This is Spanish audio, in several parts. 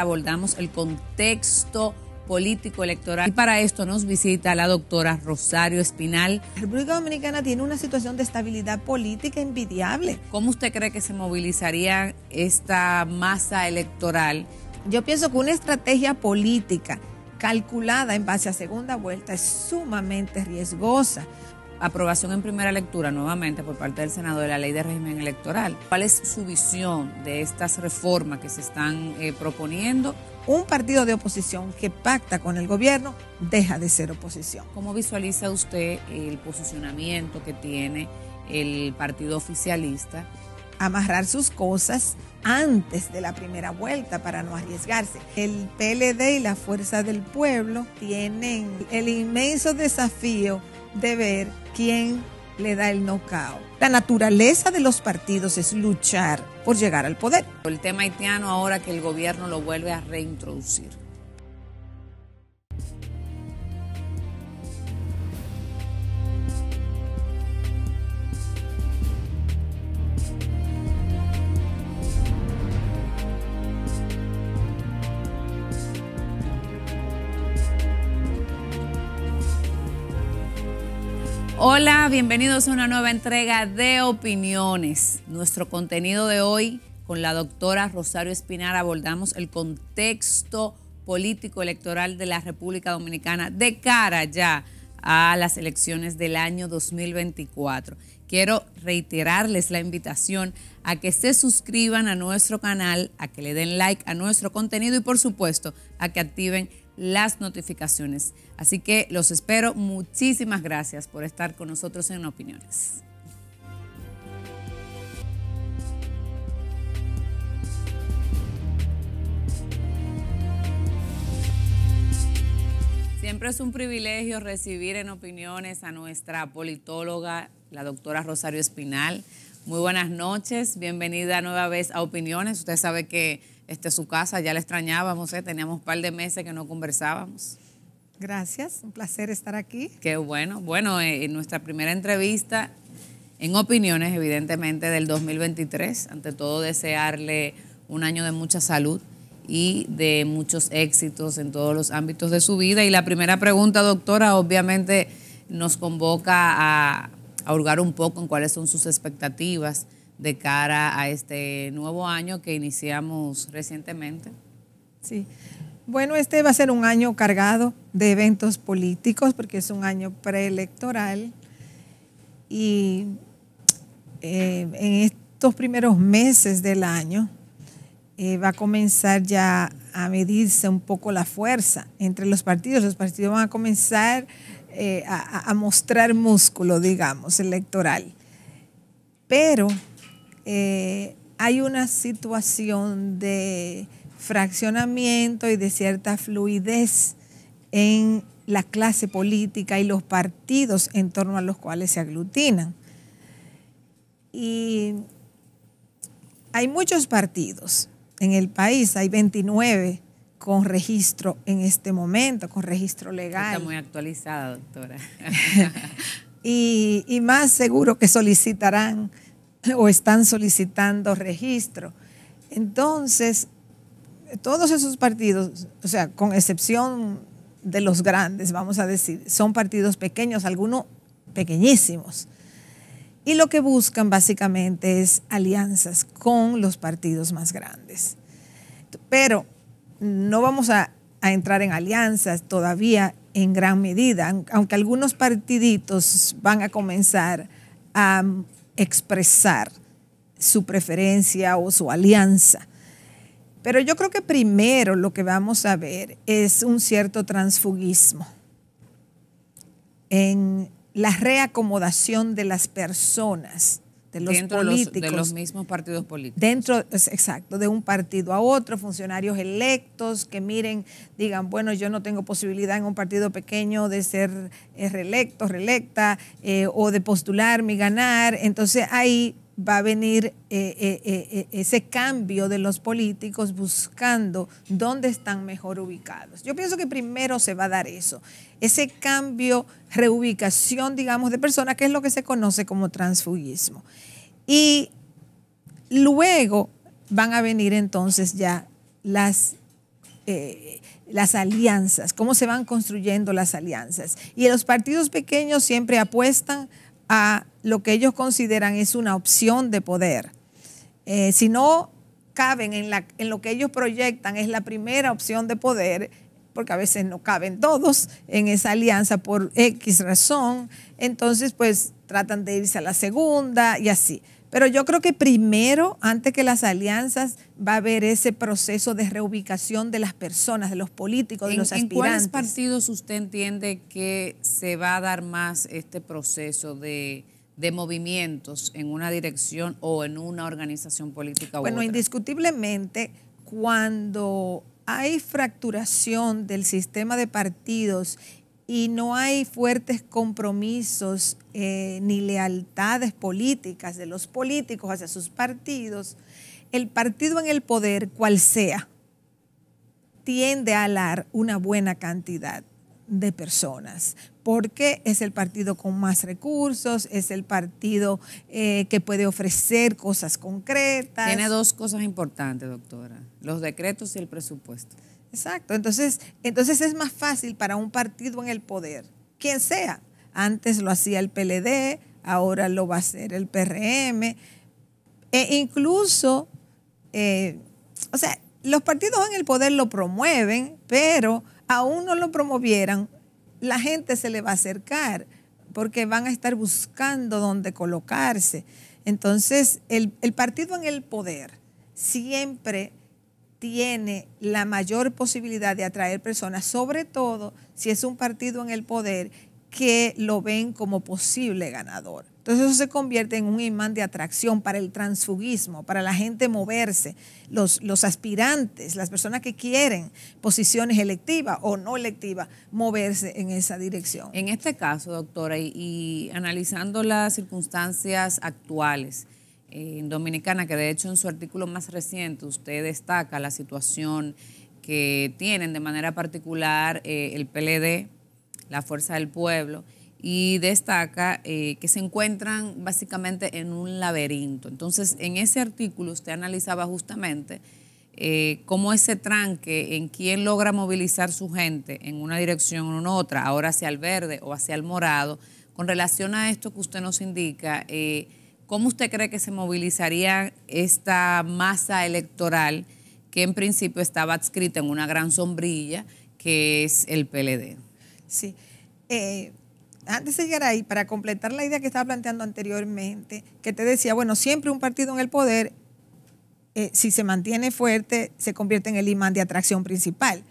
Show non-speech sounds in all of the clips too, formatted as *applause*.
abordamos el contexto político electoral. Y para esto nos visita la doctora Rosario Espinal. La República Dominicana tiene una situación de estabilidad política invidiable ¿Cómo usted cree que se movilizaría esta masa electoral? Yo pienso que una estrategia política calculada en base a segunda vuelta es sumamente riesgosa aprobación en primera lectura nuevamente por parte del Senado de la ley de régimen electoral. ¿Cuál es su visión de estas reformas que se están eh, proponiendo? Un partido de oposición que pacta con el gobierno deja de ser oposición. ¿Cómo visualiza usted el posicionamiento que tiene el partido oficialista? Amarrar sus cosas antes de la primera vuelta para no arriesgarse. El PLD y la Fuerza del Pueblo tienen el inmenso desafío de ver quién le da el knockout. La naturaleza de los partidos es luchar por llegar al poder. El tema haitiano ahora que el gobierno lo vuelve a reintroducir. Hola, bienvenidos a una nueva entrega de opiniones. Nuestro contenido de hoy con la doctora Rosario Espinar abordamos el contexto político electoral de la República Dominicana de cara ya a las elecciones del año 2024. Quiero reiterarles la invitación a que se suscriban a nuestro canal, a que le den like a nuestro contenido y por supuesto a que activen las notificaciones. Así que los espero. Muchísimas gracias por estar con nosotros en Opiniones. Siempre es un privilegio recibir en opiniones a nuestra politóloga, la doctora Rosario Espinal. Muy buenas noches, bienvenida nueva vez a Opiniones. Usted sabe que este, su casa, ya la extrañábamos, eh, teníamos un par de meses que no conversábamos. Gracias, un placer estar aquí. Qué bueno. Bueno, eh, en nuestra primera entrevista, en opiniones evidentemente del 2023, ante todo desearle un año de mucha salud y de muchos éxitos en todos los ámbitos de su vida. Y la primera pregunta, doctora, obviamente nos convoca a, a hurgar un poco en cuáles son sus expectativas de cara a este nuevo año que iniciamos recientemente? Sí. Bueno, este va a ser un año cargado de eventos políticos porque es un año preelectoral y eh, en estos primeros meses del año eh, va a comenzar ya a medirse un poco la fuerza entre los partidos. Los partidos van a comenzar eh, a, a mostrar músculo, digamos, electoral. Pero eh, hay una situación de fraccionamiento y de cierta fluidez en la clase política y los partidos en torno a los cuales se aglutinan. Y hay muchos partidos en el país, hay 29 con registro en este momento, con registro legal. Está muy actualizada, doctora. *laughs* y, y, más seguro que solicitarán *clears throat* o están solicitando registro. Entonces, todos esos partidos, o sea, con excepción de los grandes, vamos a decir, son partidos pequeños, algunos pequeñísimos. Y lo que buscan básicamente es alianzas con los partidos más grandes. Pero no vamos a, a entrar en alianzas todavía en gran medida, aunque algunos partiditos van a comenzar a expresar su preferencia o su alianza. Pero yo creo que primero lo que vamos a ver es un cierto transfugismo en la reacomodación de las personas de los dentro De los, mismos partidos políticos. Dentro, exacto, de un partido a otro, funcionarios electos que miren, digan, bueno, yo no tengo posibilidad en un partido pequeño de ser eh, reelecto, reelecta, eh, o de postularme y ganar. Entonces ahí va a venir eh, eh, eh, ese cambio de los políticos buscando dónde están mejor ubicados. Yo pienso que primero se va a dar eso, ese cambio, reubicación, digamos, de personas, que es lo que se conoce como transfugismo. Y luego van a venir entonces ya las las alianzas, cómo se van construyendo las alianzas. Y los partidos pequeños siempre apuestan a lo que ellos consideran es una opción de poder. Eh, si no caben en, la, en lo que ellos proyectan, es la primera opción de poder, porque a veces no caben todos en esa alianza por X razón, entonces pues tratan de irse a la segunda y así. Pero yo creo que primero, antes que las alianzas, va a haber ese proceso de reubicación de las personas, de los políticos, de los aspirantes. ¿En cuáles partidos usted entiende que se va a dar más este proceso de de movimientos en una dirección o en una organización política. Bueno, indiscutiblemente, cuando hay fracturación del sistema de partidos y no hay fuertes compromisos eh, ni lealtades políticas de los políticos hacia sus partidos, el partido en el poder, cual sea, tiende a alar una buena cantidad de personas, porque es el partido con más recursos, es el partido eh, que puede ofrecer cosas concretas. Tiene dos cosas importantes, doctora, los decretos y el presupuesto. Exacto, entonces, entonces es más fácil para un partido en el poder, quien sea. Antes lo hacía el PLD, ahora lo va a hacer el PRM, e incluso, eh, o sea, los partidos en el poder lo promueven, pero aún no lo promovieran, la gente se le va a acercar porque van a estar buscando dónde colocarse. Entonces, el, partido en el poder siempre tiene la mayor posibilidad de atraer personas, sobre todo si es un partido en el poder que lo ven como posible ganador. Entonces eso se convierte en un imán de atracción para el transfugismo, para la gente moverse, los, los aspirantes, las personas que quieren posiciones electivas o no electivas, moverse en esa dirección. En este caso, doctora, y, analizando las circunstancias actuales eh, en Dominicana, que de hecho en su artículo más reciente usted destaca la situación que tienen de manera particular eh, el PLD, la Fuerza del Pueblo, y destaca eh, que se encuentran básicamente en un laberinto. Entonces, en ese artículo usted analizaba justamente eh, cómo ese tranque en quién logra movilizar su gente en una dirección o en otra, ahora hacia el verde o hacia el morado, con relación a esto que usted nos indica, eh, ¿cómo usted cree que se movilizaría esta masa electoral que en principio estaba adscrita en una gran sombrilla, que es el PLD? Sí. Eh, antes de llegar ahí, para completar la idea que estaba planteando anteriormente, que te decía, bueno, siempre un partido en el poder, eh, si se mantiene fuerte, se convierte en el imán de atracción principal,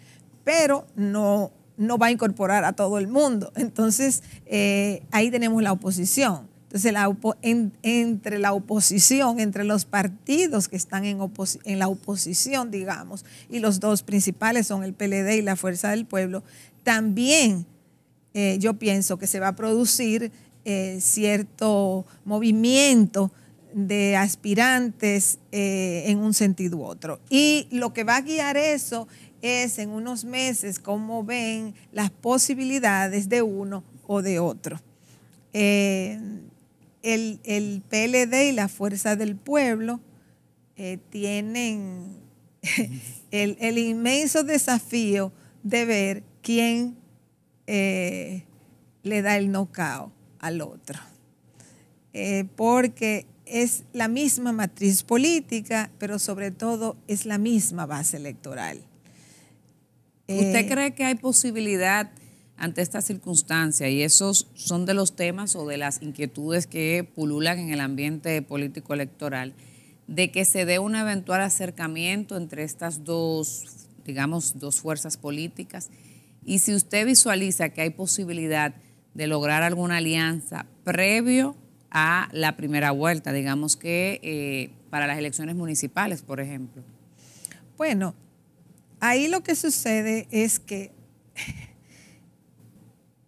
pero no, no va a incorporar a todo el mundo. Entonces, eh, ahí tenemos la oposición. Entonces, la entre la oposición, entre los partidos que están en, en la oposición, digamos, y los dos principales son el PLD y la Fuerza del Pueblo, también eh, yo pienso que se va a producir eh, cierto movimiento de aspirantes eh, en un sentido u otro. Y lo que va a guiar eso es en unos meses cómo ven las posibilidades de uno o de otro. El, el, PLD y la Fuerza del Pueblo tienen *laughs* el, el inmenso desafío de ver quién eh, le da el cao al otro. Eh, porque es la misma matriz política, pero sobre todo es la misma base electoral. ¿Usted eh, cree que hay posibilidad ante esta circunstancia? Y esos son de los temas o de las inquietudes que pululan en el ambiente político electoral, de que se dé un eventual acercamiento entre estas dos, digamos, dos fuerzas políticas y si usted visualiza que hay posibilidad de lograr alguna alianza previo a la primera vuelta, digamos que eh, para las elecciones municipales, por ejemplo. Bueno, ahí lo que sucede es que, *laughs*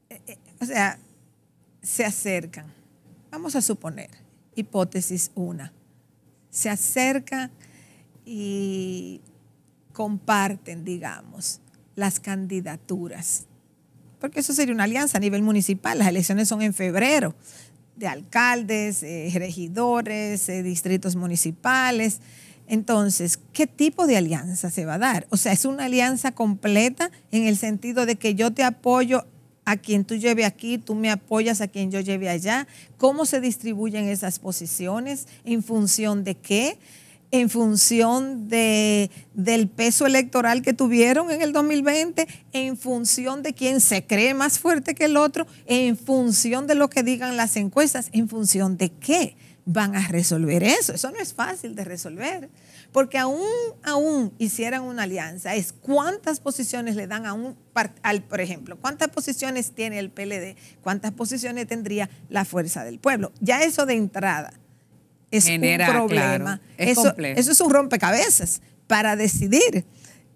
eh, eh, o sea, se acercan. Vamos a suponer, hipótesis una, se acercan y comparten, digamos las candidaturas. Porque eso sería una alianza a nivel municipal. Las elecciones son en febrero de alcaldes, eh, regidores, eh, distritos municipales. Entonces, ¿qué tipo de alianza se va a dar? O sea, es una alianza completa en el sentido de que yo te apoyo a quien tú lleve aquí, tú me apoyas a quien yo lleve allá. ¿Cómo se distribuyen esas posiciones? ¿En función de qué? en función de, del peso electoral que tuvieron en el 2020, en función de quién se cree más fuerte que el otro, en función de lo que digan las encuestas, en función de qué van a resolver eso. Eso no es fácil de resolver, porque aún, aún hicieran una alianza, es cuántas posiciones le dan a un, al, por ejemplo, cuántas posiciones tiene el PLD, cuántas posiciones tendría la fuerza del pueblo. Ya eso de entrada es un problema. eso, es un rompecabezas para decidir.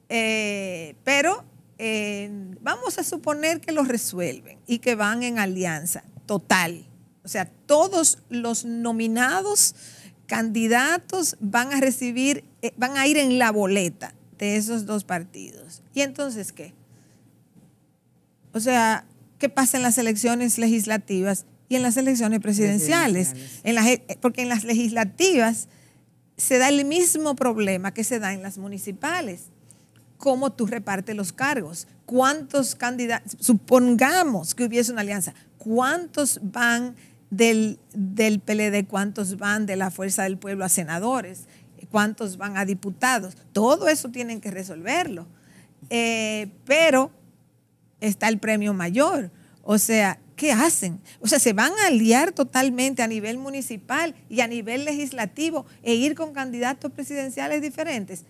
Eh, pero eh, vamos a suponer que lo resuelven y que van en alianza total. O sea, todos los nominados candidatos van a recibir, eh, van a ir en la boleta de esos dos partidos. ¿Y entonces qué? O sea, ¿qué pasa en las elecciones legislativas? y en las elecciones presidenciales. En las, eh, porque en las legislativas se da el mismo problema que se da en las municipales. ¿Cómo tú repartes los cargos? ¿Cuántos candidatos? Supongamos que hubiese una alianza. ¿Cuántos van del, del PLD? ¿Cuántos van de la Fuerza del Pueblo a senadores? ¿Cuántos van a diputados? Todo eso tienen que resolverlo. Eh, pero está el premio mayor. O sea, ¿qué hacen? O sea, se van a aliar totalmente a nivel municipal y a nivel legislativo e ir con candidatos presidenciales diferentes.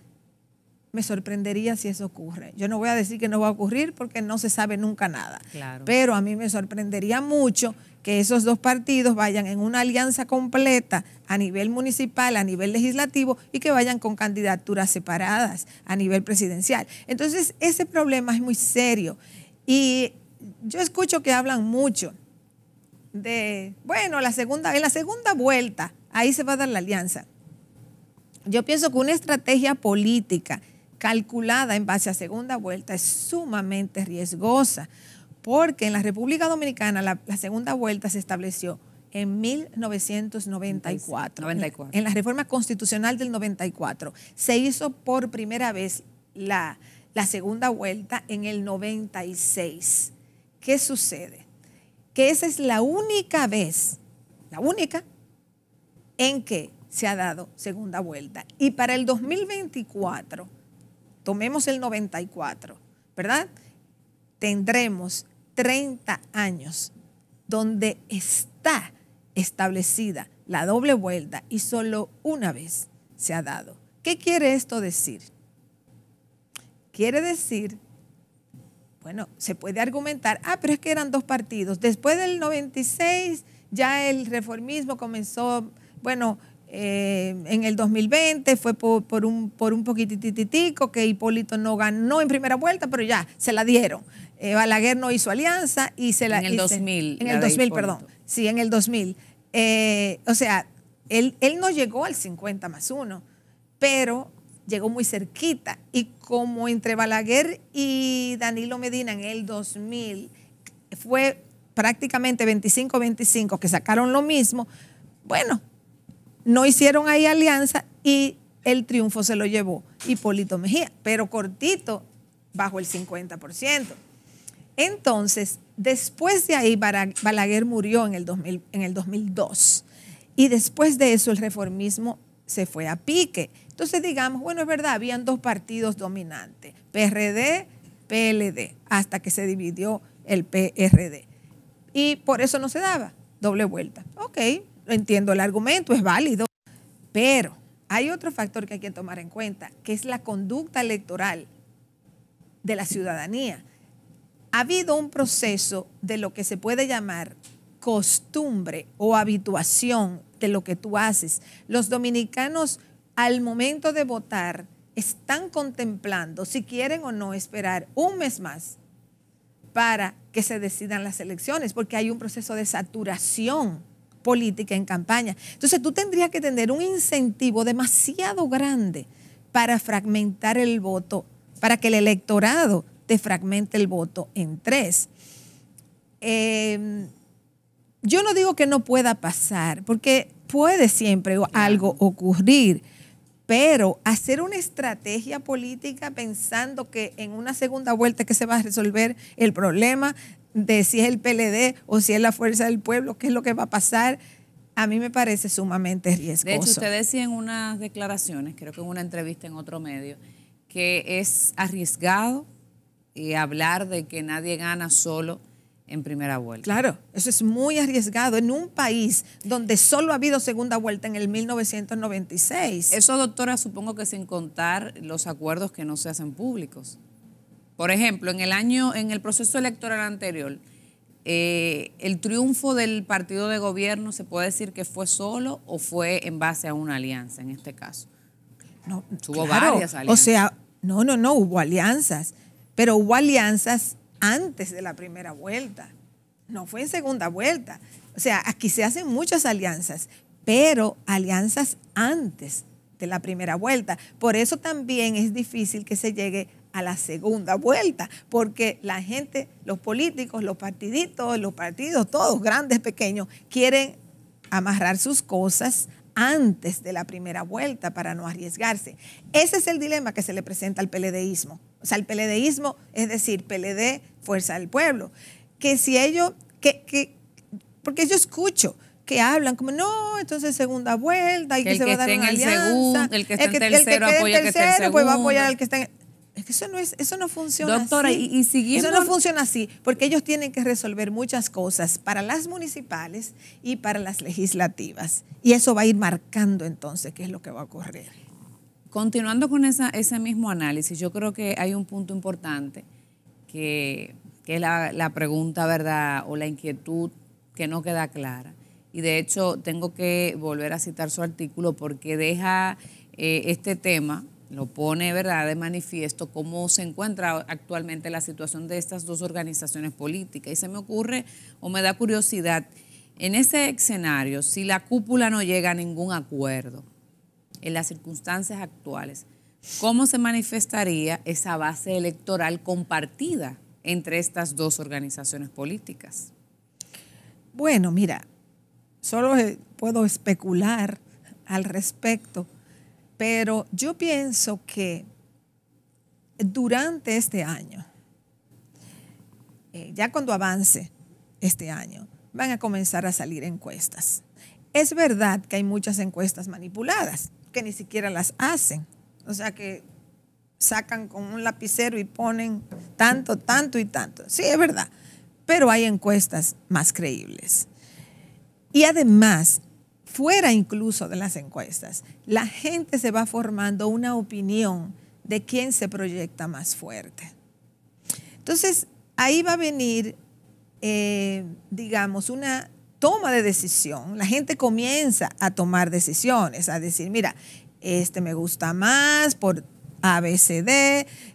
Me sorprendería si eso ocurre. Yo no voy a decir que no va a ocurrir porque no se sabe nunca nada. Pero a mí me sorprendería mucho que esos dos partidos vayan en una alianza completa a nivel municipal, a nivel legislativo y que vayan con candidaturas separadas a nivel presidencial. Entonces, ese problema es muy serio. Y yo escucho que hablan mucho de, bueno, la segunda, en la segunda vuelta, ahí se va a dar la alianza. Yo pienso que una estrategia política calculada en base a segunda vuelta es sumamente riesgosa, porque en la República Dominicana la, segunda vuelta se estableció en 1994, En, la reforma constitucional del 94. Se hizo por primera vez la, la segunda vuelta en el 96. ¿qué sucede? Que esa es la única vez, la única, en que se ha dado segunda vuelta. Y para el 2024, tomemos el 94, ¿verdad? Tendremos 30 años donde está establecida la doble vuelta y solo una vez se ha dado. ¿Qué quiere esto decir? Quiere decir bueno, se puede argumentar, ah, pero es que eran dos partidos. Después del 96 ya el reformismo comenzó, bueno, eh, en el 2020 fue por, un, por un poquitititico que Hipólito no ganó en primera vuelta, pero ya se la dieron. Eh, Balaguer no hizo alianza y se la... En el 2000. en el 2000, perdón. Sí, en el 2000. Eh, o sea, él, él no llegó al 50 más 1, pero llegó muy cerquita. Y como entre Balaguer y Danilo Medina en el 2000 fue prácticamente 25-25 que sacaron lo mismo, bueno, no hicieron ahí alianza y el triunfo se lo llevó Hipólito Mejía, pero cortito, bajo el 50%. Entonces, después de ahí, Balaguer murió en el, en el 2002. Y después de eso, el reformismo se fue a pique entonces digamos, bueno, es verdad, habían dos partidos dominantes, PRD, PLD, hasta que se dividió el PRD. Y por eso no se daba doble vuelta. Ok, entiendo el argumento, es válido, pero hay otro factor que hay que tomar en cuenta, que es la conducta electoral de la ciudadanía. Ha habido un proceso de lo que se puede llamar costumbre o habituación de lo que tú haces. Los dominicanos al momento de votar están contemplando si quieren o no esperar un mes más para que se decidan las elecciones, porque hay un proceso de saturación política en campaña. Entonces tú tendrías que tener un incentivo demasiado grande para fragmentar el voto, para que el electorado te fragmente el voto en tres. Em, yo no digo que no pueda pasar, porque puede siempre algo ocurrir pero hacer una estrategia política pensando que en una segunda vuelta que se va a resolver el problema de si es el PLD o si es la fuerza del pueblo, qué es lo que va a pasar, a mí me parece sumamente riesgoso. De hecho, usted decía en unas declaraciones, creo que en una entrevista en otro medio, que es arriesgado eh, hablar de que nadie gana solo en primera vuelta. Claro, eso es muy arriesgado en un país donde solo ha habido segunda vuelta en el 1996. Eso, doctora, supongo que sin contar los acuerdos que no se hacen públicos. Por ejemplo, en el año, en el proceso electoral anterior, eh, el triunfo del partido de gobierno se puede decir que fue solo o fue en base a una alianza en este caso. No, hubo varias alianzas. O sea, no, no, no, hubo alianzas, pero hubo alianzas antes de la primera vuelta, no fue en segunda vuelta. O sea, aquí se hacen muchas alianzas, pero alianzas antes de la primera vuelta. Por eso también es difícil que se llegue a la segunda vuelta, porque la gente, los políticos, los partiditos, los partidos, todos grandes, pequeños, quieren amarrar sus cosas antes de la primera vuelta para no arriesgarse. Ese es el dilema que se le presenta al peledeísmo o sea, el PLDismo, es decir, PLD, Fuerza del Pueblo, que si ellos, que, que, porque yo escucho que hablan como, no, entonces segunda vuelta y que, se va a dar una alianza. el que está el que, en tercero el que el tercero, pues va a apoyar al que está en... Es que eso no, es, eso no funciona así. Y, y siguiendo... Eso no funciona así, porque ellos tienen que resolver muchas cosas para las municipales y para las legislativas. Y eso va a ir marcando entonces qué es lo que va a ocurrir. Continuando con ese mismo análisis, yo creo que hay un punto importante que, es la, pregunta, ¿verdad? O la inquietud que no queda clara. Y de hecho, tengo que volver a citar su artículo porque deja eh, este tema, lo pone, ¿verdad?, de manifiesto cómo se encuentra actualmente la situación de estas dos organizaciones políticas. Y se me ocurre o me da curiosidad, en ese escenario, si la cúpula no llega a ningún acuerdo, en las circunstancias actuales, ¿cómo se manifestaría esa base electoral compartida entre estas dos organizaciones políticas? Bueno, mira, solo eh, puedo especular al respecto, pero yo pienso que durante este año, eh, ya cuando avance este año, van a comenzar a salir encuestas. Es verdad que hay muchas encuestas manipuladas, que ni siquiera las hacen. O sea que sacan con un lapicero y ponen tanto, tanto y tanto. Sí, es verdad, pero hay encuestas más creíbles. Y además, fuera incluso de las encuestas, la gente se va formando una opinión de quién se proyecta más fuerte. Entonces, ahí va a venir, eh, digamos, una toma de decisión, la gente comienza a tomar decisiones, a decir, mira, este me gusta más por ABCD,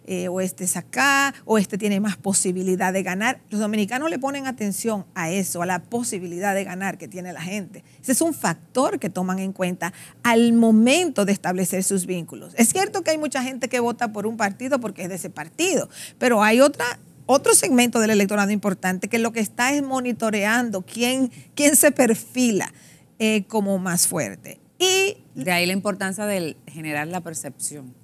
eh, o este es acá, o este tiene más posibilidad de ganar. Los dominicanos le ponen atención a eso, a la posibilidad de ganar que tiene la gente. Ese es un factor que toman en cuenta al momento de establecer sus vínculos. Es cierto que hay mucha gente que vota por un partido porque es de ese partido, pero hay otra otro segmento del electorado importante que lo que está es monitoreando quién, quién se perfila eh, como más fuerte. Y de ahí la importancia de generar la percepción.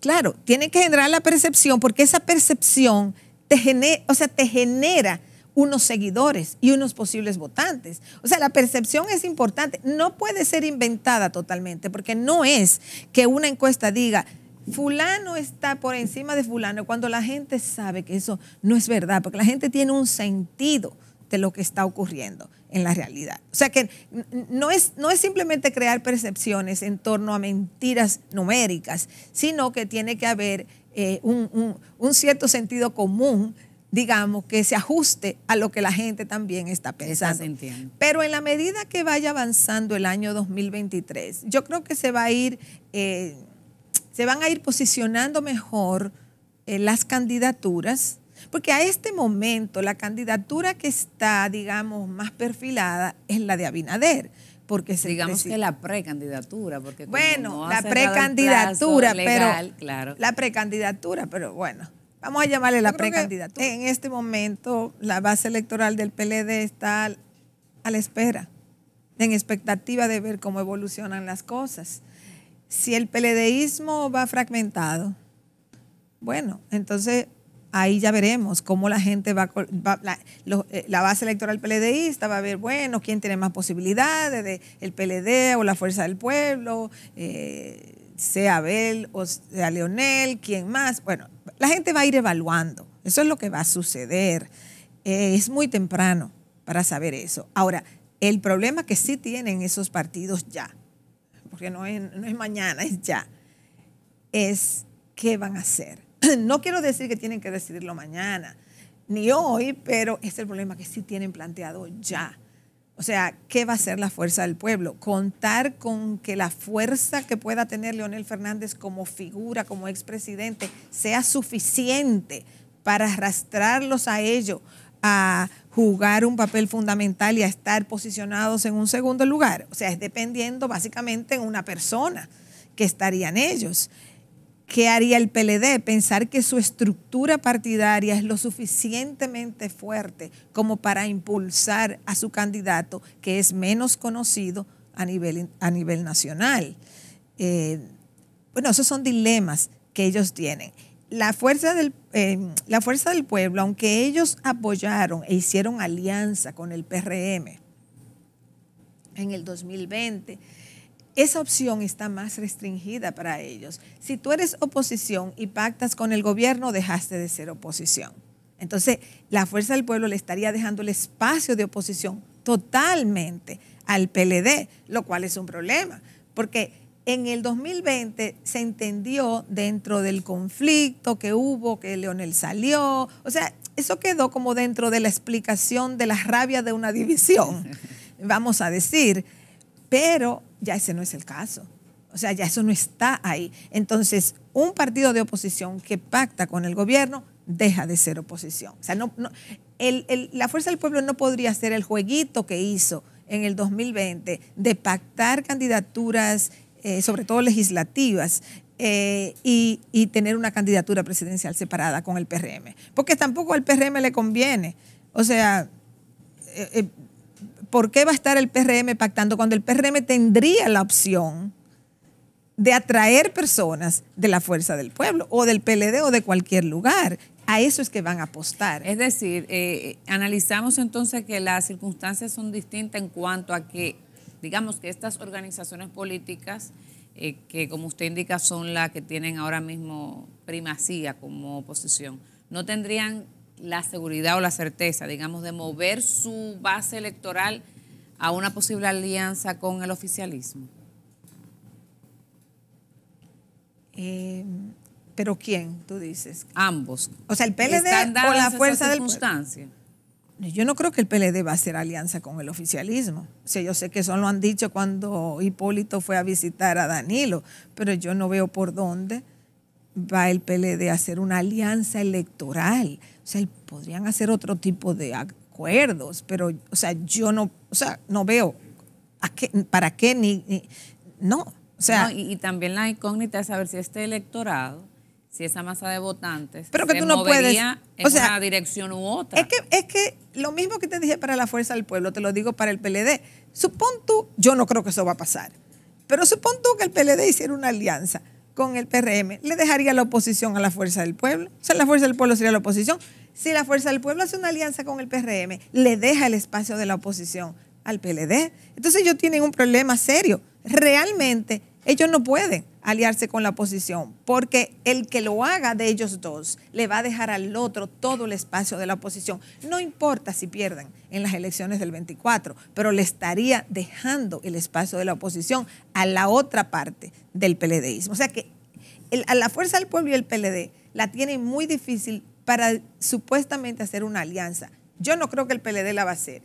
Claro, tiene que generar la percepción porque esa percepción te o sea, te genera unos seguidores y unos posibles votantes. O sea, la percepción es importante. No puede ser inventada totalmente porque no es que una encuesta diga fulano está por encima de fulano, cuando la gente sabe que eso no es verdad, porque la gente tiene un sentido de lo que está ocurriendo en la realidad. O sea que no es, no es simplemente crear percepciones en torno a mentiras numéricas, sino que tiene que haber eh, un, cierto sentido común digamos, que se ajuste a lo que la gente también está pensando. Pero en la medida que vaya avanzando el año 2023, yo creo que se va a ir eh, se van a ir posicionando mejor eh, las candidaturas, porque a este momento la candidatura que está, digamos, más perfilada es la de Abinader. Porque digamos que la precandidatura, porque bueno, la precandidatura, pero la precandidatura, pero bueno, vamos a llamarle la precandidatura. En este momento la base electoral del PLD está a la espera, en expectativa de ver cómo evolucionan las cosas si el peledeísmo va fragmentado, bueno, entonces ahí ya veremos cómo la gente va, eh, la, base electoral peledeísta va a ver, bueno, quién tiene más posibilidades, de el PLD o la Fuerza del Pueblo, eh, sea Abel o sea Leonel, quién más. Bueno, la gente va a ir evaluando, eso es lo que va a suceder. Eh, es muy temprano para saber eso. Ahora, el problema que sí tienen esos partidos ya porque no es, mañana, *laughs* es ya, es qué van a hacer. *clears throat* No quiero decir que tienen que decidirlo mañana, ni hoy, pero es el problema que sí tienen planteado ya. O sea, ¿qué va a ser la fuerza del pueblo? Contar con que la fuerza que pueda tener Leonel Fernández como figura, como expresidente, sea suficiente para arrastrarlos a ello, a jugar un papel fundamental y a estar posicionados en un segundo lugar. O sea, es dependiendo básicamente en una persona que estarían ellos. ¿Qué haría el PLD? Pensar que su estructura partidaria es lo suficientemente fuerte como para impulsar a su candidato, que es menos conocido a nivel, a nivel nacional. Eh, bueno, esos son dilemas que ellos tienen. La fuerza del Em, la Fuerza del Pueblo, aunque ellos apoyaron e hicieron alianza con el PRM en el 2020, esa opción está más restringida para ellos. Si tú eres oposición y pactas con el gobierno, dejaste de ser oposición. Entonces, la Fuerza del Pueblo le estaría dejando el espacio de oposición totalmente al PLD, lo cual es un problema, porque en el 2020 se entendió dentro del conflicto que hubo, que Leonel salió, o sea, eso quedó como dentro de la explicación de la rabia de una división, *laughs* vamos a decir, pero ya ese no es el caso. O sea, ya eso no está ahí. Entonces, un partido de oposición que pacta con el gobierno deja de ser oposición. O sea, la Fuerza del Pueblo no podría hacer el jueguito que hizo en el 2020 de pactar candidaturas eh, sobre todo legislativas, eh, y, tener una candidatura presidencial separada con el PRM. Porque tampoco al PRM le conviene. O sea, eh, ¿por qué va a estar el PRM pactando cuando el PRM tendría la opción de atraer personas de la fuerza del pueblo o del PLD o de cualquier lugar? A eso es que van a apostar. Es decir, analizamos entonces que las circunstancias son distintas en cuanto a que digamos que estas organizaciones políticas, eh, que como usted indica son las que tienen ahora mismo primacía como oposición, no tendrían la seguridad o la certeza, digamos, de mover su base electoral a una posible alianza con el oficialismo? Eh, ¿Pero quién, tú dices? Ambos. O sea, el PLD o la fuerza del... Circunstancia? yo no creo que el PLD va a hacer alianza con el oficialismo. O sea, yo sé que eso lo han dicho cuando Hipólito fue a visitar a Danilo, pero yo no veo por dónde va el PLD a hacer una alianza electoral. O sea, podrían hacer otro tipo de acuerdos, pero, o sea, yo no, o sea, no veo a para qué ni, no. O sea, y, y, también la incógnita es saber si este electorado si esa masa de votantes Pero se tú no una dirección u otra. Es que, es que lo mismo que te dije para la fuerza del pueblo, te lo digo para el PLD. Supón tú, yo no creo que eso va a pasar, pero supón tú que el PLD hiciera una alianza con el PRM, le dejaría la oposición a la fuerza del pueblo. O sea, la fuerza del pueblo sería la oposición. Si la fuerza del pueblo hace una alianza con el PRM, le deja el espacio de la oposición al PLD. Entonces ellos tienen un problema serio. Realmente ellos no pueden aliarse con la oposición, porque el que lo haga de ellos dos le va a dejar al otro todo el espacio de la oposición. No importa si pierdan en las elecciones del 24, pero le estaría dejando el espacio de la oposición a la otra parte del PLDismo. O sea que a la fuerza del pueblo y el PLD la tienen muy difícil para supuestamente hacer una alianza. Yo no creo que el PLD la va a hacer.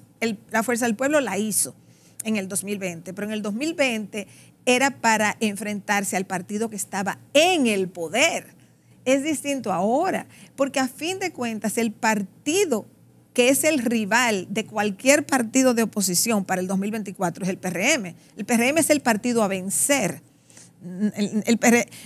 la fuerza del pueblo la hizo en el 2020, pero en el 2020 era para enfrentarse al partido que estaba en el poder. Es distinto ahora, porque a fin de cuentas el partido que es el rival de cualquier partido de oposición para el 2024 es el PRM. El PRM es el partido a vencer. El,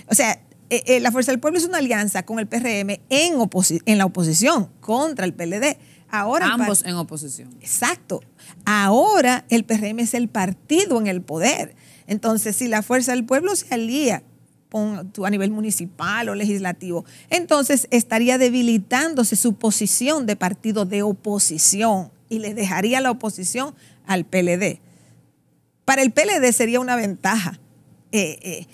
o sea, eh, eh, la Fuerza del Pueblo es una alianza con el PRM en, en la oposición contra el PLD. Ahora Ambos en oposición. Exacto. Ahora el PRM es el partido en el poder. Entonces, si la fuerza del pueblo se alía a nivel municipal o legislativo, entonces estaría debilitándose su posición de partido de oposición y le dejaría la oposición al PLD. Para el PLD sería una ventaja eh, eh,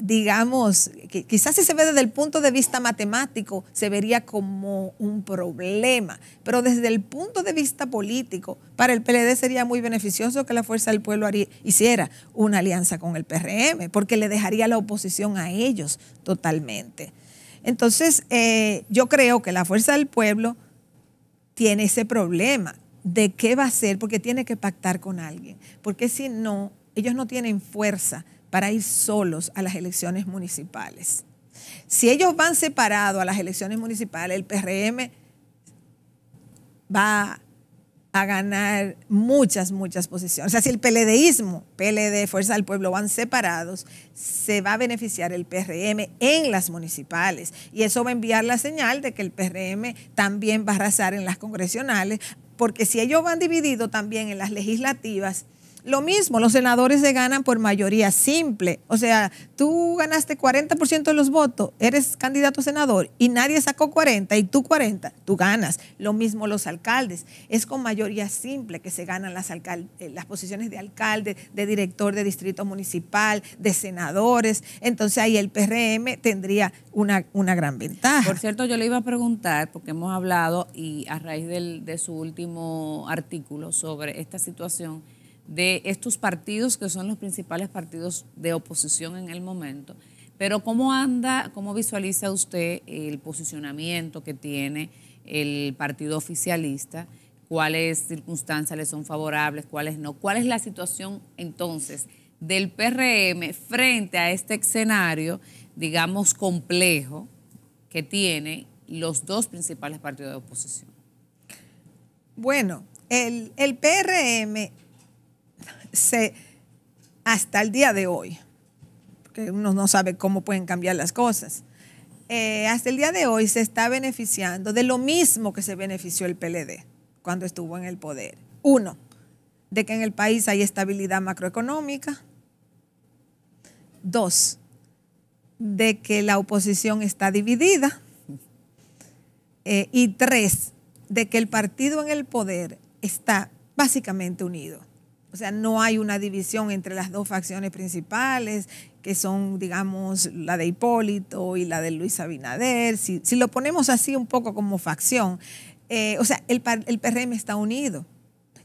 digamos, que quizás si se ve desde el punto de vista matemático, se vería como un problema, pero desde el punto de vista político, para el PLD sería muy beneficioso que la Fuerza del Pueblo hiciera una alianza con el PRM, porque le dejaría la oposición a ellos totalmente. Entonces, eh, yo creo que la Fuerza del Pueblo tiene ese problema de qué va a hacer, porque tiene que pactar con alguien, porque si no, ellos no tienen fuerza para ir solos a las elecciones municipales. Si ellos van separados a las elecciones municipales, el PRM va a ganar muchas, muchas posiciones. O sea, si el PLDismo, PLD, Fuerza del Pueblo van separados, se va a beneficiar el PRM en las municipales. Y eso va a enviar la señal de que el PRM también va a arrasar en las congresionales, porque si ellos van divididos también en las legislativas, lo mismo, los senadores se ganan por mayoría simple. O sea, tú ganaste 40% de los votos, eres candidato a senador y nadie sacó 40 y tú 40, tú ganas. Lo mismo los alcaldes. Es con mayoría simple que se ganan las, eh, las posiciones de alcalde, de director de distrito municipal, de senadores. Entonces ahí el PRM tendría una, gran ventaja. Por cierto, yo le iba a preguntar, porque hemos hablado y a raíz del, de su último artículo sobre esta situación, de estos partidos que son los principales partidos de oposición en el momento. Pero ¿cómo anda, cómo visualiza usted el posicionamiento que tiene el partido oficialista? ¿Cuáles circunstancias le son favorables, cuáles no? ¿Cuál es la situación entonces del PRM frente a este escenario, digamos, complejo que tiene los dos principales partidos de oposición? Bueno, el, el PRM se, hasta el día de hoy, porque uno no sabe cómo pueden cambiar las cosas, eh, hasta el día de hoy se está beneficiando de lo mismo que se benefició el PLD cuando estuvo en el poder. Uno, de que en el país hay estabilidad macroeconómica. Dos, de que la oposición está dividida. Eh, y tres, de que el partido en el poder está básicamente unido. O sea, no hay una división entre las dos facciones principales, que son, digamos, la de Hipólito y la de Luis Abinader. Si, lo ponemos así un poco como facción, eh, o sea, el, PRM está unido.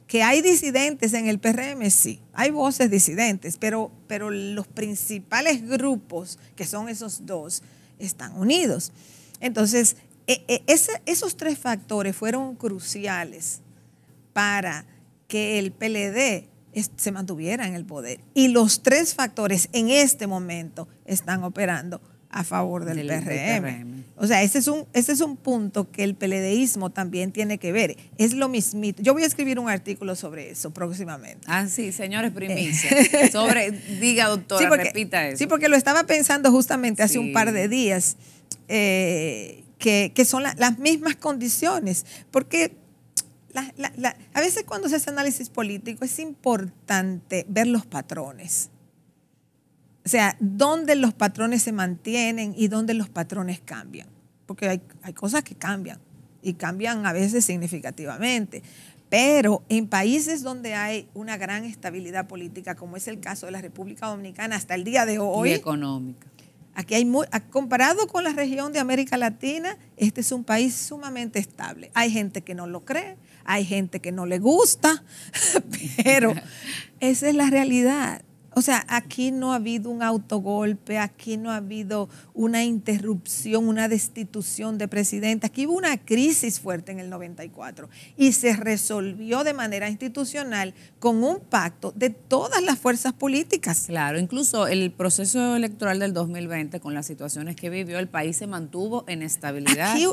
Que hay disidentes en el PRM, sí, hay voces disidentes, pero, pero los principales grupos, que son esos dos, están unidos. Entonces, e, e, esos tres factores fueron cruciales para que el PLD se mantuviera en el poder. Y los tres factores en este momento están operando a favor del, PRM. O sea, ese es, un, es un punto que el peledeísmo también tiene que ver. Es lo mismito. Yo voy a escribir un artículo sobre eso próximamente. Ah, sí, señores, primicia. Eh. *laughs* sobre, diga doctora, repita eso. Sí, porque lo estaba pensando justamente hace un par de días, eh, que, son las mismas condiciones. Porque a veces cuando se hace análisis político es importante ver los patrones. O sea, dónde los patrones se mantienen y dónde los patrones cambian. Porque hay, cosas que cambian y cambian a veces significativamente. Pero en países donde hay una gran estabilidad política, como es el caso de la República Dominicana hasta el día de hoy. económica. Aquí hay muy, comparado con la región de América Latina, este es un país sumamente estable. Hay gente que no lo cree, hay gente que no le gusta, *laughs* pero *laughs* esa es la realidad. O sea, aquí no ha habido un autogolpe, aquí no ha habido una interrupción, una destitución de presidente. Aquí hubo una crisis fuerte en el 94 y se resolvió de manera institucional con un pacto de todas las fuerzas políticas. Claro, incluso el proceso electoral del 2020 con las situaciones que vivió el país se mantuvo en estabilidad. Aquí,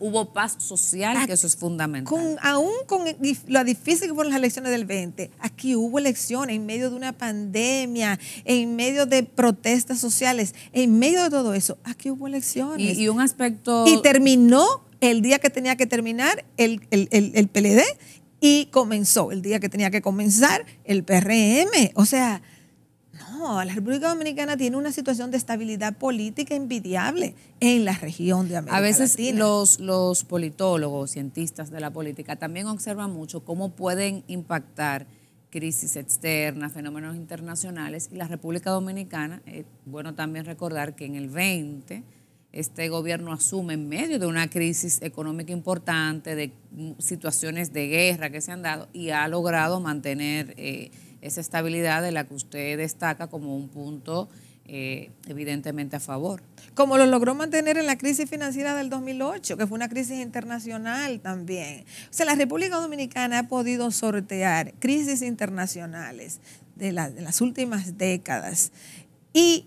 hubo paz social, que eso es fundamental. Con, aún con lo difícil que fueron las elecciones del 20, aquí hubo elecciones en medio de una pandemia en medio de protestas sociales, en medio de todo eso, aquí hubo elecciones. Y, un aspecto... Y terminó el día que tenía que terminar el, el, el, PLD y comenzó el día que tenía que comenzar el PRM. O sea... No, la República Dominicana tiene una situación de estabilidad política envidiable en la región de América A veces sí. Los, los politólogos, cientistas de la política, también observan mucho cómo pueden impactar crisis externa, fenómenos internacionales. Y la República Dominicana, eh, bueno también recordar que en el 20 este gobierno asume en medio de una crisis económica importante, de situaciones de guerra que se han dado y ha logrado mantener eh, esa estabilidad de la que usted destaca como un punto eh, evidentemente a favor. Como lo logró mantener en la crisis financiera del 2008, que fue una crisis internacional también. O sea, la República Dominicana ha podido sortear crisis internacionales de, de las últimas décadas y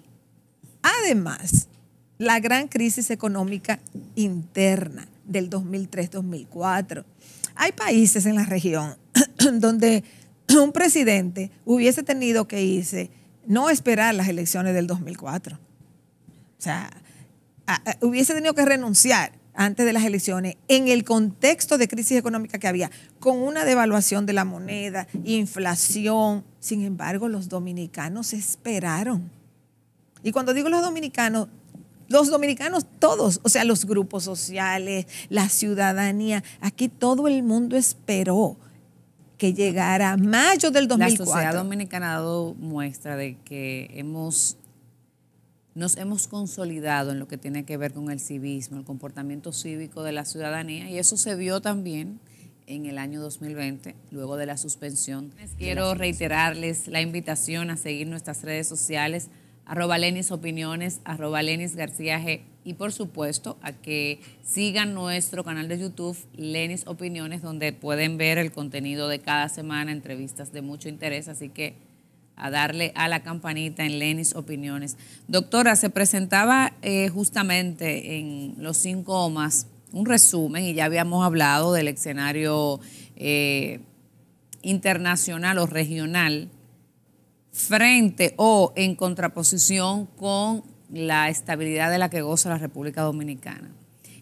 además la gran crisis económica interna del 2003-2004. Hay países en la región *clears throat* donde un presidente hubiese tenido que irse no esperar las elecciones del 2004. O sea, hubiese tenido que renunciar antes de las elecciones en el contexto de crisis económica que había, con una devaluación de la moneda, inflación. Sin embargo, los dominicanos esperaron. Y cuando digo los dominicanos, los dominicanos todos, o sea, los grupos sociales, la ciudadanía, aquí todo el mundo esperó que llegara mayo del 2004. La sociedad dominicana ha dado muestra de que hemos nos hemos consolidado en lo que tiene que ver con el civismo, el comportamiento cívico de la ciudadanía y eso se vio también en el año 2020, luego de la suspensión. quiero reiterarles la invitación a seguir nuestras redes sociales, arroba Lenis Opiniones, arroba Lenis García G y por supuesto a que sigan nuestro canal de YouTube, Lenis Opiniones, donde pueden ver el contenido de cada semana, entrevistas de mucho interés, así que a darle a la campanita en Lenis Opiniones. Doctora, se presentaba eh, justamente en los cinco Omas un resumen y ya habíamos hablado del escenario eh, internacional o regional frente o en contraposición con la estabilidad de la que goza la República Dominicana.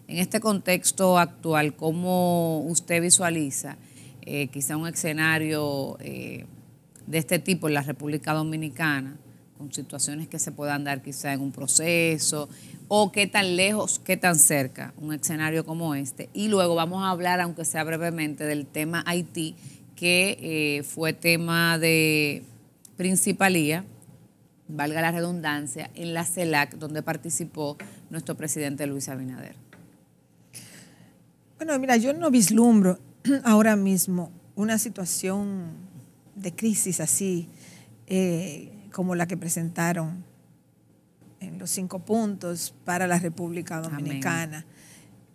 En este contexto actual, ¿cómo usted visualiza eh, quizá un escenario eh, de este tipo en la República Dominicana, con situaciones que se puedan dar quizá en un proceso, o qué tan lejos, qué tan cerca un escenario como este? Y luego vamos a hablar, aunque sea brevemente, del tema Haití, que eh, fue tema de principalía valga la redundancia, en la CELAC, donde participó nuestro presidente Luis Abinader? Bueno, mira, yo no vislumbro *clears throat* ahora mismo una situación de crisis así eh, como la que presentaron en los cinco puntos para la República Dominicana.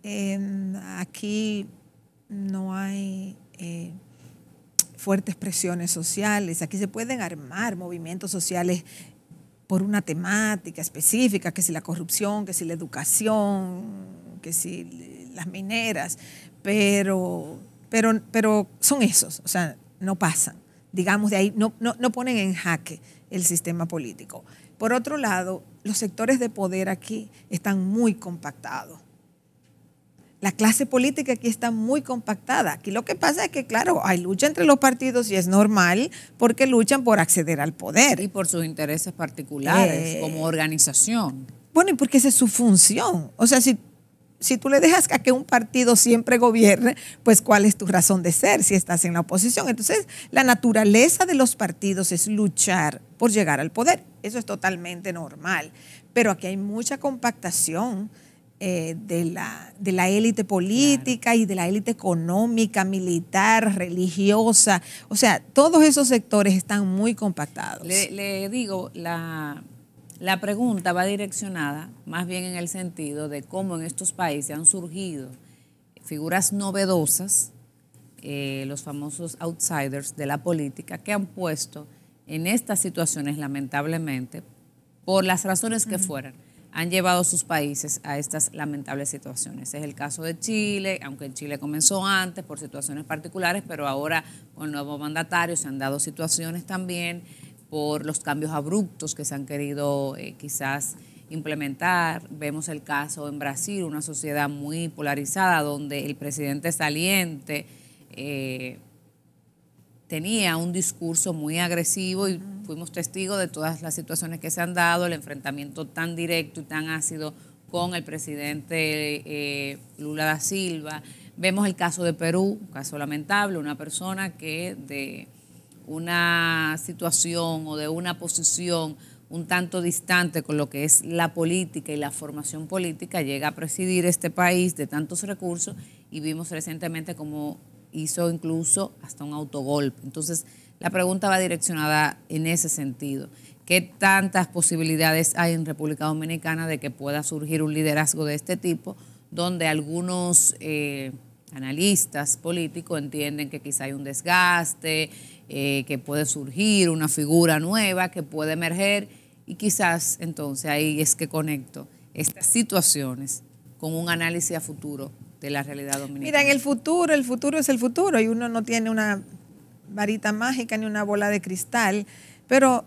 Em, aquí no hay eh, fuertes presiones sociales, aquí se pueden armar movimientos sociales por una temática específica, que si la corrupción, que si la educación, que si las mineras, pero, pero, pero son esos, o sea, no pasan, digamos de ahí, no, no, no ponen en jaque el sistema político. Por otro lado, los sectores de poder aquí están muy compactados la clase política aquí está muy compactada. Aquí lo que pasa es que, claro, hay lucha entre los partidos y es normal porque luchan por acceder al poder. Y por sus intereses particulares eh, como organización. Bueno, y porque esa es su función. O sea, si, si tú le dejas a que un partido siempre gobierne, pues cuál es tu razón de ser si estás en la oposición. Entonces, la naturaleza de los partidos es luchar por llegar al poder. Eso es totalmente normal. Pero aquí hay mucha compactación eh, de, la, de la élite política y de la élite económica, militar, religiosa. O sea, todos esos sectores están muy compactados. Le, digo, la, pregunta va direccionada más bien en el sentido de cómo en estos países han surgido figuras novedosas, eh, los famosos outsiders de la política, que han puesto en estas situaciones, lamentablemente, por las razones que fueran, han llevado sus países a estas lamentables situaciones. Es el caso de Chile, aunque en Chile comenzó antes por situaciones particulares, pero ahora con nuevos mandatarios se han dado situaciones también por los cambios abruptos que se han querido eh, quizás implementar. Vemos el caso en Brasil, una sociedad muy polarizada donde el presidente saliente eh, tenía un discurso muy agresivo y fuimos testigos de todas las situaciones que se han dado, el enfrentamiento tan directo y tan ácido con el presidente eh, Lula da Silva. Vemos el caso de Perú, caso lamentable, una persona que de una situación o de una posición un tanto distante con lo que es la política y la formación política, llega a presidir este país de tantos recursos y vimos recientemente como hizo incluso hasta un autogolpe. Entonces, la pregunta va direccionada en ese sentido. ¿Qué tantas posibilidades hay en República Dominicana de que pueda surgir un liderazgo de este tipo, donde algunos eh, analistas políticos entienden que quizá hay un desgaste, eh, que puede surgir una figura nueva que puede emerger? Y quizás entonces ahí es que conecto estas situaciones con un análisis a futuro la realidad dominicana. Mira, en el futuro, el futuro es el futuro y uno no tiene una varita mágica ni una bola de cristal, pero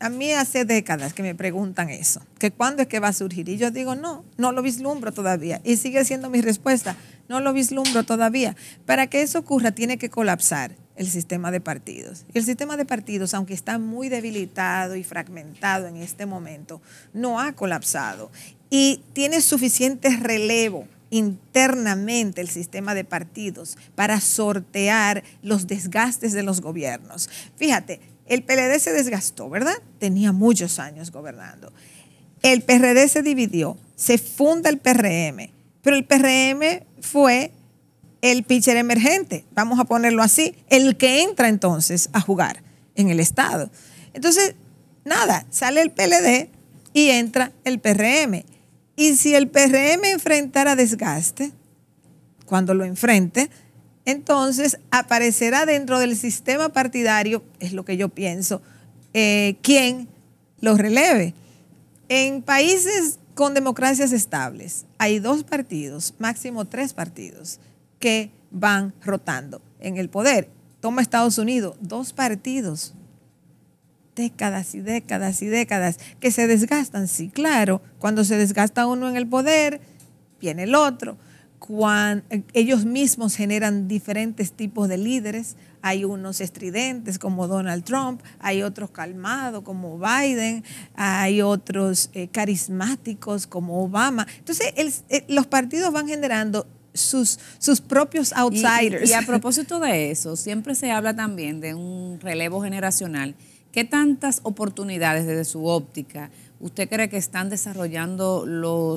a mí hace décadas que me preguntan eso, que cuándo es que va a surgir. Y yo digo, no, no lo vislumbro todavía. Y sigue siendo mi respuesta, no lo vislumbro todavía. Para que eso ocurra tiene que colapsar el sistema de partidos. Y el sistema de partidos, aunque está muy debilitado y fragmentado en este momento, no ha colapsado y tiene suficiente relevo internamente el sistema de partidos para sortear los desgastes de los gobiernos. Fíjate, el PLD se desgastó, ¿verdad? Tenía muchos años gobernando. El PRD se dividió, se funda el PRM, pero el PRM fue el pitcher emergente, vamos a ponerlo así, el que entra entonces a jugar en el Estado. Entonces, nada, sale el PLD y entra el PRM. Y si el PRM enfrentara desgaste, cuando lo enfrente, entonces aparecerá dentro del sistema partidario, es lo que yo pienso, eh, quien lo releve. En países con democracias estables hay dos partidos, máximo tres partidos, que van rotando en el poder. Toma Estados Unidos, dos partidos décadas y décadas y décadas que se desgastan. Sí, claro, cuando se desgasta uno en el poder, viene el otro. Cuando eh, ellos mismos generan diferentes tipos de líderes. Hay unos estridentes como Donald Trump, hay otros calmados como Biden, hay otros eh, carismáticos como Obama. Entonces, eh, los partidos van generando sus, sus propios outsiders. y a *laughs* propósito de eso, siempre se habla también de un relevo generacional ¿Qué tantas oportunidades desde su óptica usted cree que están desarrollando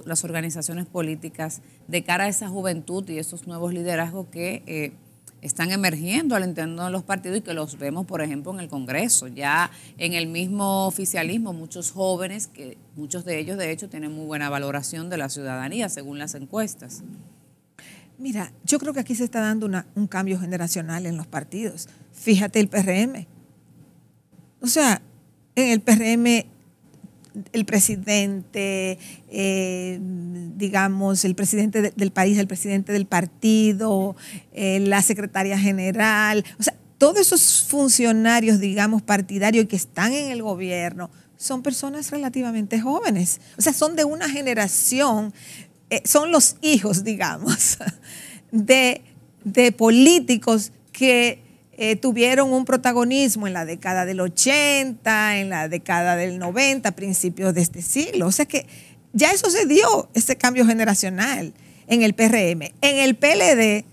las organizaciones políticas de cara a esa juventud y esos nuevos liderazgos que eh, están emergiendo al interno de los partidos y que los vemos, por ejemplo, en el Congreso? Ya en el mismo oficialismo, muchos jóvenes, que muchos de ellos de hecho tienen muy buena valoración de la ciudadanía según las encuestas. Mira, yo creo que aquí se está dando un cambio generacional en los partidos. Fíjate el PRM, o sea, en el PRM el presidente, eh, digamos, el presidente del país, el presidente del partido, eh, la secretaria general, o sea, todos esos funcionarios, digamos, partidarios que están en el gobierno, son personas relativamente jóvenes, o sea, son de una generación, eh, son los hijos, *laughs* digamos, de políticos que eh, tuvieron un protagonismo en la década del 80, en la década del 90, a principios de este siglo. O sea que ya eso se dio, ese cambio generacional en el PRM. En el PLD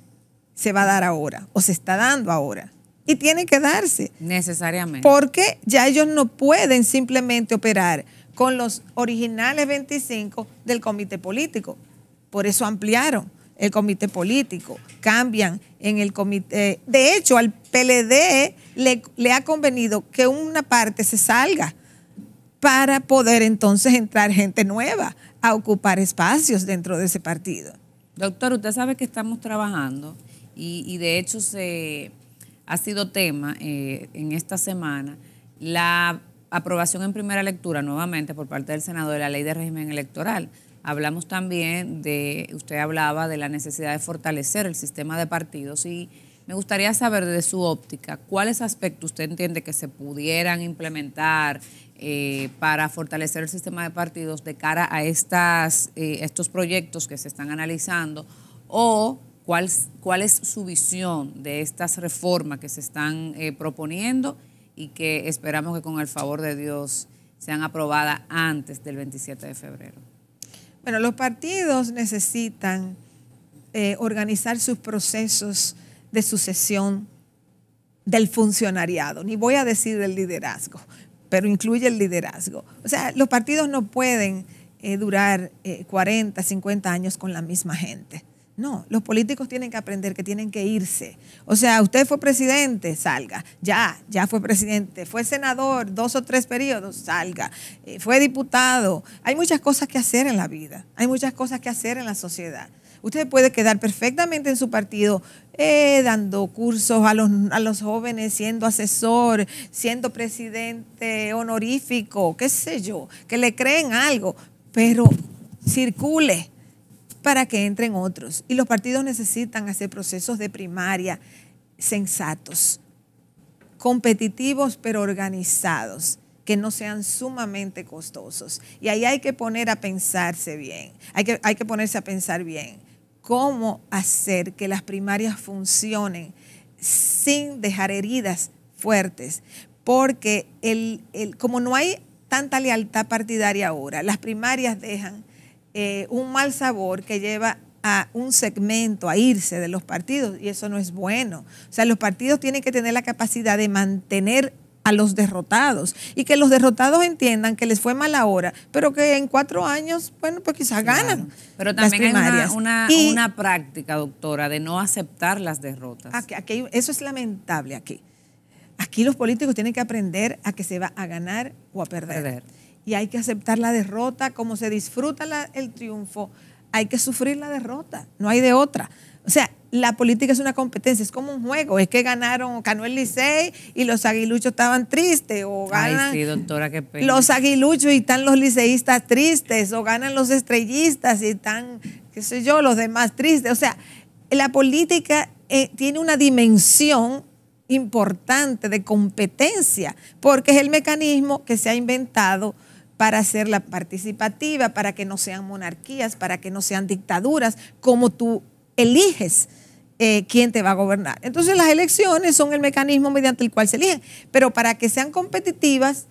se va a dar ahora, o se está dando ahora. Y tiene que darse. Necesariamente. Porque ya ellos no pueden simplemente operar con los originales 25 del comité político. Por eso ampliaron el comité político, cambian en el comité. De hecho, al PLD le, ha convenido que una parte se salga para poder entonces entrar gente nueva a ocupar espacios dentro de ese partido. Doctor, usted sabe que estamos trabajando y, de hecho se ha sido tema eh, en esta semana la aprobación en primera lectura nuevamente por parte del Senado de la ley de régimen electoral Hablamos también de, usted hablaba de la necesidad de fortalecer el sistema de partidos y me gustaría saber de su óptica cuáles aspectos usted entiende que se pudieran implementar eh, para fortalecer el sistema de partidos de cara a estas, eh, estos proyectos que se están analizando o cuál, cuál es su visión de estas reformas que se están eh, proponiendo y que esperamos que con el favor de Dios sean aprobadas antes del 27 de febrero. Bueno, los partidos necesitan eh, organizar sus procesos de sucesión del funcionariado, ni voy a decir del liderazgo, pero incluye el liderazgo. O sea, los partidos no pueden eh, durar 40, eh, 50 años con la misma gente. No, los políticos tienen que aprender que tienen que irse. O sea, usted fue presidente, salga. Ya, ya fue presidente. Fue senador, dos o tres periodos, salga. Eh, fue diputado. Hay muchas cosas que hacer en la vida. Hay muchas cosas que hacer en la sociedad. Usted puede quedar perfectamente en su partido eh, dando cursos a los, a los jóvenes, siendo asesor, siendo presidente honorífico, qué sé yo, que le creen algo, pero circule para que entren otros. Y los partidos necesitan hacer procesos de primaria sensatos, competitivos pero organizados que no sean sumamente costosos. Y ahí hay que poner a pensarse bien, hay que, hay que ponerse a pensar bien cómo hacer que las primarias funcionen sin dejar heridas fuertes, porque el, como no hay tanta lealtad partidaria ahora, las primarias dejan eh, un mal sabor que lleva a un segmento a irse de los partidos y eso no es bueno. O sea, los partidos tienen que tener la capacidad de mantener a los derrotados y que los derrotados entiendan que les fue mala hora, pero que en cuatro años, bueno, pues quizás ganan. Pero también hay una, práctica, doctora, de no aceptar las derrotas. eso es lamentable aquí. Aquí los políticos tienen que aprender a que se va a ganar o a perder. perder y hay que aceptar la derrota, como se disfruta el triunfo, hay que sufrir la derrota, no hay de otra. O sea, la política es una competencia, es como un juego, es que ganaron, ganó el liceo y los aguiluchos estaban tristes, o ganan los aguiluchos y están los liceístas tristes, o ganan los estrellistas y están, qué sé yo, los demás tristes. O sea, la política eh, tiene una dimensión importante de competencia, porque es el mecanismo que se ha inventado para hacerla participativa, para que no sean monarquías, para que no sean dictaduras, como tú eliges eh, quién te va a gobernar. Entonces las elecciones son el mecanismo mediante el cual se eligen, pero para que sean competitivas,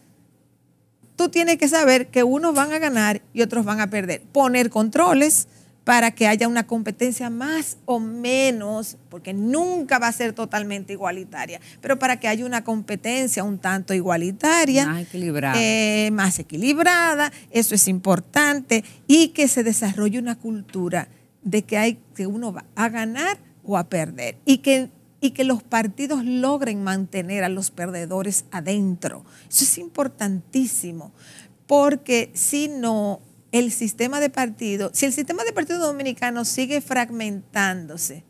tú tienes que saber que unos van a ganar y otros van a perder. Poner controles, para que haya una competencia más o menos, porque nunca va a ser totalmente igualitaria, pero para que haya una competencia un tanto igualitaria, eh, más equilibrada, eso es importante, y que se desarrolle una cultura de que, hay, que uno va a ganar o a perder, y que y que los partidos logren mantener a los perdedores adentro. Eso es importantísimo, porque si no, el sistema de partido, si el sistema de partido dominicano sigue fragmentándose,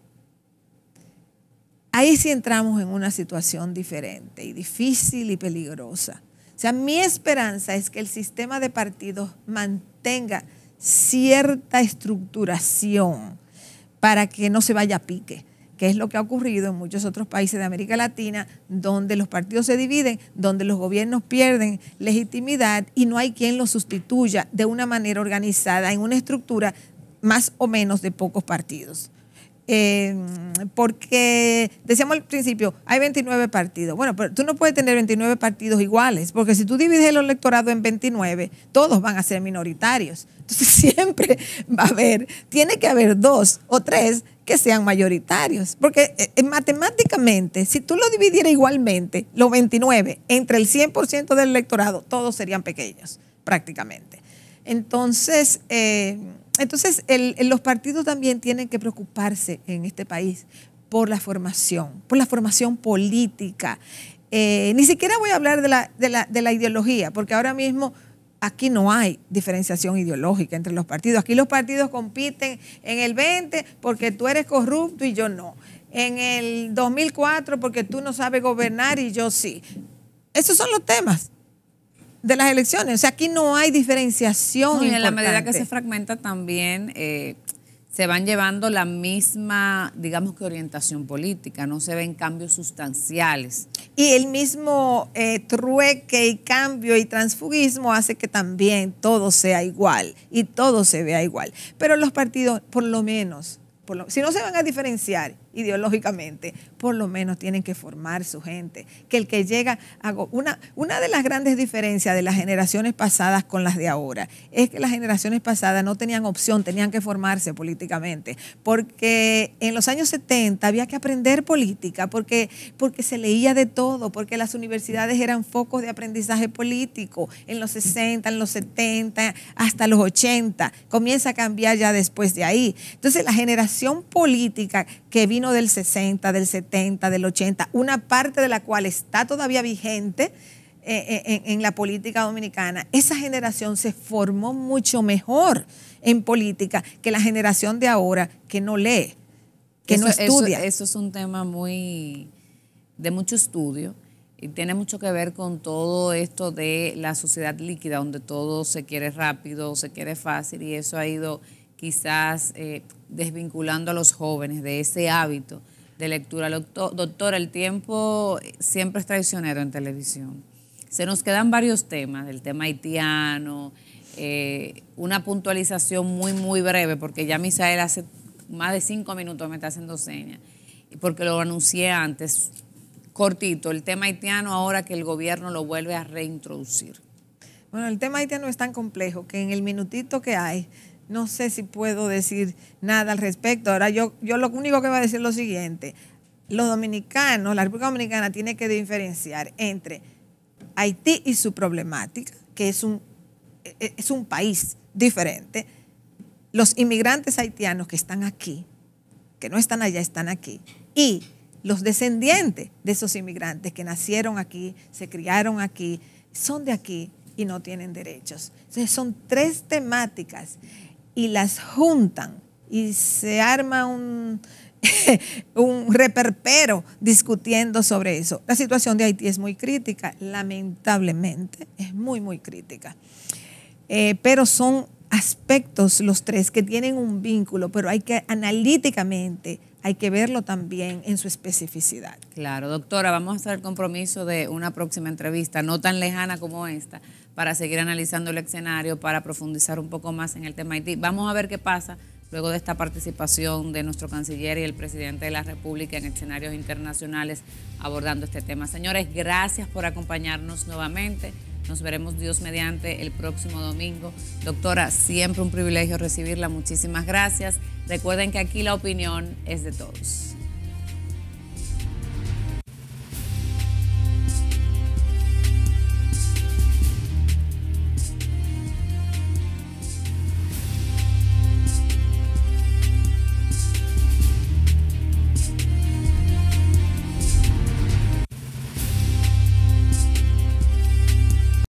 ahí sí entramos en una situación diferente y difícil y peligrosa. O sea, mi esperanza es que el sistema de partidos mantenga cierta estructuración para que no se vaya a pique que es lo que ha ocurrido en muchos otros países de América Latina, donde los partidos se dividen, donde los gobiernos pierden legitimidad y no hay quien los sustituya de una manera organizada en una estructura más o menos de pocos partidos. Em, porque decíamos al principio, hay 29 partidos. Bueno, pero tú no puedes tener 29 partidos iguales, porque si tú divides el electorado en 29, todos van a ser minoritarios. Entonces *laughs* siempre va a haber, tiene que haber dos o tres que sean mayoritarios. Porque eh, matemáticamente, si tú lo dividieras igualmente, los 29, entre el 100% del electorado, todos serían pequeños, prácticamente. Entonces, eh, entonces los partidos también tienen que preocuparse en este país por la formación, por la formación política. Eh, ni siquiera voy a hablar de la, de la ideología, porque ahora mismo aquí no hay diferenciación ideológica entre los partidos. Aquí los partidos compiten en el 20 porque tú eres corrupto y yo no. En el 2004 porque tú no sabes gobernar y yo sí. Esos son los temas de las elecciones. O sea, aquí no hay diferenciación. y en la medida que se fragmenta también... Eh, se van llevando la misma, digamos que orientación política, no se ven cambios sustanciales. Y el mismo eh, trueque y cambio y transfugismo hace que también todo sea igual y todo se vea igual. Pero los partidos, por lo menos, si no se van a diferenciar ideológicamente, por lo menos tienen que formar su gente. Que el que llega, a una, una de las grandes diferencias de las generaciones pasadas con las de ahora es que las generaciones pasadas no tenían opción, tenían que formarse políticamente, porque en los años 70 había que aprender política, porque, porque se leía de todo, porque las universidades eran focos de aprendizaje político, en los 60, en los 70, hasta los 80, comienza a cambiar ya después de ahí. Entonces la generación política que vino del 60, del 70, del 80, una parte de la cual está todavía vigente eh, eh, en, la política dominicana, esa generación se formó mucho mejor en política que la generación de ahora que no lee, que no estudia. Eso, eso, es un tema muy de mucho estudio y tiene mucho que ver con todo esto de la sociedad líquida, donde todo se quiere rápido, se quiere fácil y eso ha ido quizás eh, desvinculando a los jóvenes de ese hábito de lectura. Doctor, el tiempo eh, siempre es traicionero en televisión. Se nos quedan varios temas, el tema haitiano, eh, una puntualización muy, muy breve, porque ya Misael hace más de cinco minutos me está haciendo señas, porque lo anuncié antes, cortito, el tema haitiano ahora que el gobierno lo vuelve a reintroducir. Bueno, el tema haitiano es tan complejo que en el minutito que hay, no sé si puedo decir nada al respecto. Ahora yo, yo lo único que voy a decir es lo siguiente. Los dominicanos, la República Dominicana tiene que diferenciar entre Haití y su problemática, que es un, e, es un país diferente. Los inmigrantes haitianos que están aquí, que no están allá, están aquí. Y los descendientes de esos inmigrantes que nacieron aquí, se criaron aquí, son de aquí y no tienen derechos. Entonces son tres temáticas y las juntan y se arma un, *laughs* un reperpero discutiendo sobre eso. La situación de Haití es muy crítica, lamentablemente, es muy, muy crítica. Eh, pero son aspectos los tres que tienen un vínculo, pero hay que analíticamente hay que verlo también en su especificidad. Claro, doctora, vamos a hacer el compromiso de una próxima entrevista, no tan lejana como esta, para seguir analizando el escenario, para profundizar un poco más en el tema Haití. Vamos a ver qué pasa luego de esta participación de nuestro canciller y el presidente de la República en escenarios internacionales abordando este tema. Señores, gracias por acompañarnos nuevamente. Nos veremos Dios mediante el próximo domingo. Doctora, siempre un privilegio recibirla. Muchísimas gracias. Recuerden que aquí la opinión es de todos.